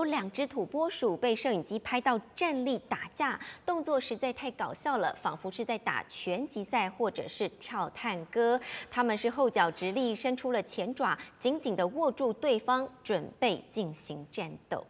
有两只土拨鼠被摄影机拍到站立打架，动作实在太搞笑了，仿佛是在打拳击赛或者是跳探戈。它们是后脚直立，伸出了前爪，紧紧地握住对方，准备进行战斗。